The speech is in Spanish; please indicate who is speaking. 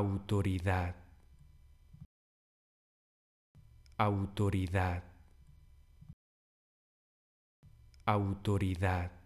Speaker 1: autoridad, autoridad, autoridad.